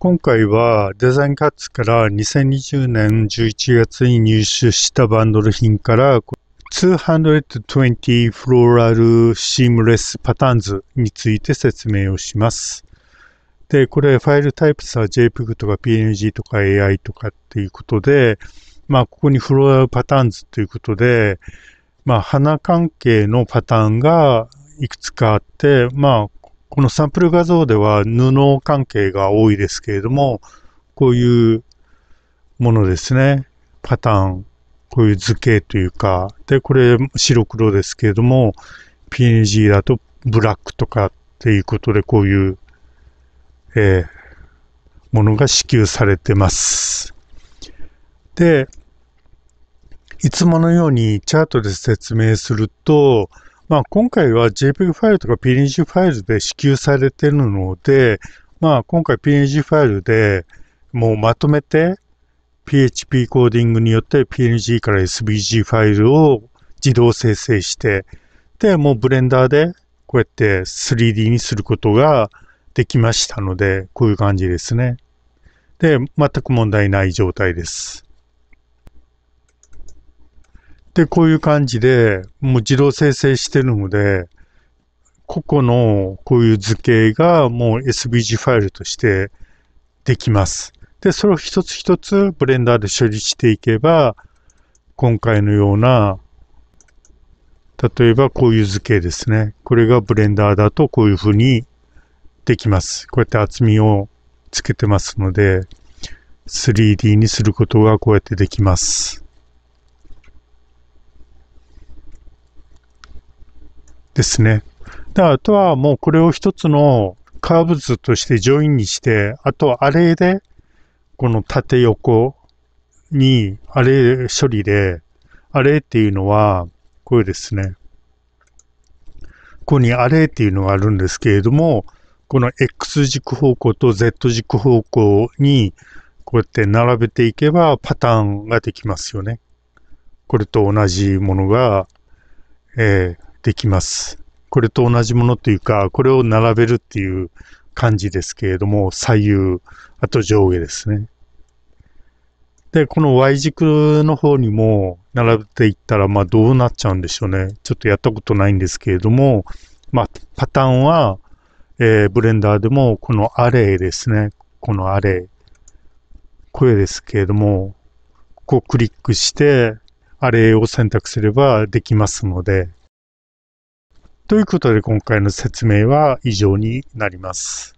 今回はデザインカッツから2020年11月に入手したバンドル品から220フローラルシームレスパターンズについて説明をします。で、これファイルタイプさ JPEG とか PNG とか AI とかっていうことで、まあここにフローラルパターンズということで、まあ花関係のパターンがいくつかあって、まあこのサンプル画像では布関係が多いですけれども、こういうものですね。パターン、こういう図形というか、で、これ白黒ですけれども、PNG だとブラックとかっていうことで、こういう、えー、ものが支給されてます。で、いつものようにチャートで説明すると、まあ、今回は JPEG ファイルとか PNG ファイルで支給されてるので、まあ、今回 PNG ファイルでもうまとめて PHP コーディングによって PNG から SVG ファイルを自動生成して、で、もうブレンダーでこうやって 3D にすることができましたので、こういう感じですね。で、全く問題ない状態です。で、こういう感じで、もう自動生成してるので、個々のこういう図形がもう SVG ファイルとしてできます。で、それを一つ一つブレンダーで処理していけば、今回のような、例えばこういう図形ですね。これがブレンダーだとこういうふうにできます。こうやって厚みをつけてますので、3D にすることがこうやってできます。ですね。で、あとはもうこれを一つのカーブ図としてジインにして、あとはアレイで、この縦横にアレイ処理で、アレイっていうのは、これですね。ここにアレイっていうのがあるんですけれども、この X 軸方向と Z 軸方向に、こうやって並べていけばパターンができますよね。これと同じものが、えー、できます。これと同じものというか、これを並べるっていう感じですけれども、左右、あと上下ですね。で、この Y 軸の方にも並べていったら、まあどうなっちゃうんでしょうね。ちょっとやったことないんですけれども、まあパターンは、えー、ブレンダーでもこのアレイですね。このアレイ。これですけれども、ここをクリックして、アレイを選択すればできますので、ということで今回の説明は以上になります。